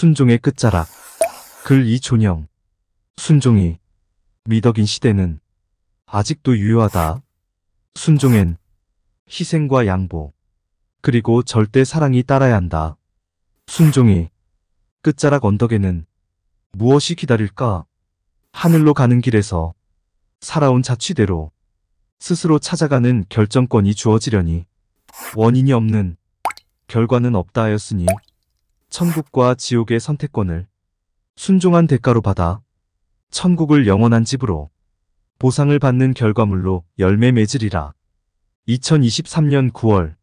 순종의 끝자락. 글 이존영. 순종이 미덕인 시대는 아직도 유효하다. 순종엔 희생과 양보, 그리고 절대 사랑이 따라야 한다. 순종이 끝자락 언덕에는 무엇이 기다릴까? 하늘로 가는 길에서 살아온 자취대로 스스로 찾아가는 결정권이 주어지려니 원인이 없는 결과는 없다 하였으니 천국과 지옥의 선택권을 순종한 대가로 받아 천국을 영원한 집으로 보상을 받는 결과물로 열매 맺으리라. 2023년 9월